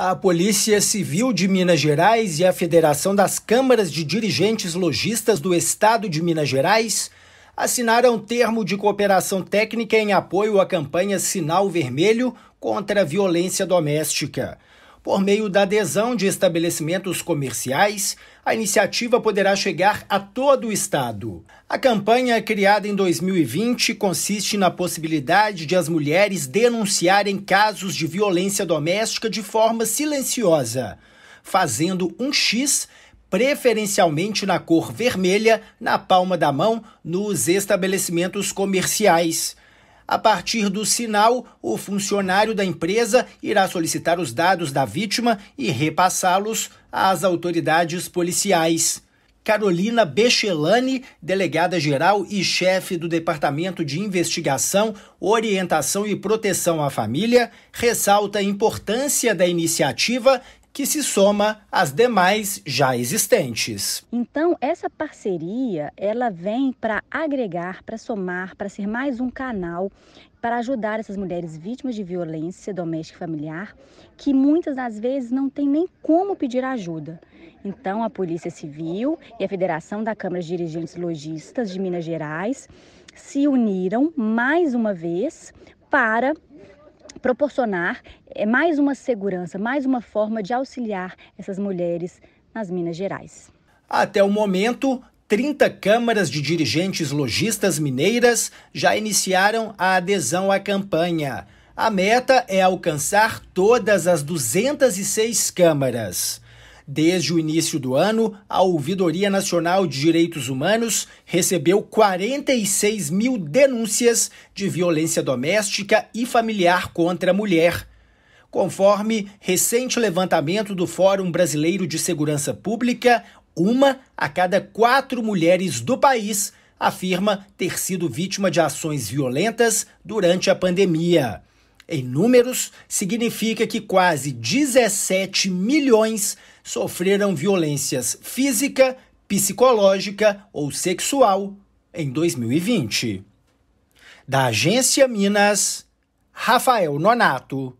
A Polícia Civil de Minas Gerais e a Federação das Câmaras de Dirigentes Logistas do Estado de Minas Gerais assinaram termo de cooperação técnica em apoio à campanha Sinal Vermelho contra a Violência Doméstica. Por meio da adesão de estabelecimentos comerciais, a iniciativa poderá chegar a todo o estado. A campanha, criada em 2020, consiste na possibilidade de as mulheres denunciarem casos de violência doméstica de forma silenciosa, fazendo um X preferencialmente na cor vermelha, na palma da mão, nos estabelecimentos comerciais. A partir do sinal, o funcionário da empresa irá solicitar os dados da vítima e repassá-los às autoridades policiais. Carolina Bechelani, delegada-geral e chefe do Departamento de Investigação, Orientação e Proteção à Família, ressalta a importância da iniciativa que se soma às demais já existentes. Então, essa parceria, ela vem para agregar, para somar, para ser mais um canal para ajudar essas mulheres vítimas de violência doméstica e familiar, que muitas das vezes não têm nem como pedir ajuda. Então, a Polícia Civil e a Federação da Câmara de Dirigentes Logistas de Minas Gerais se uniram mais uma vez para proporcionar eh, mais uma segurança, mais uma forma de auxiliar essas mulheres nas Minas Gerais. Até o momento, 30 câmaras de dirigentes lojistas mineiras já iniciaram a adesão à campanha. A meta é alcançar todas as 206 câmaras. Desde o início do ano, a Ouvidoria Nacional de Direitos Humanos recebeu 46 mil denúncias de violência doméstica e familiar contra a mulher. Conforme recente levantamento do Fórum Brasileiro de Segurança Pública, uma a cada quatro mulheres do país afirma ter sido vítima de ações violentas durante a pandemia. Em números, significa que quase 17 milhões sofreram violências física, psicológica ou sexual em 2020. Da Agência Minas, Rafael Nonato.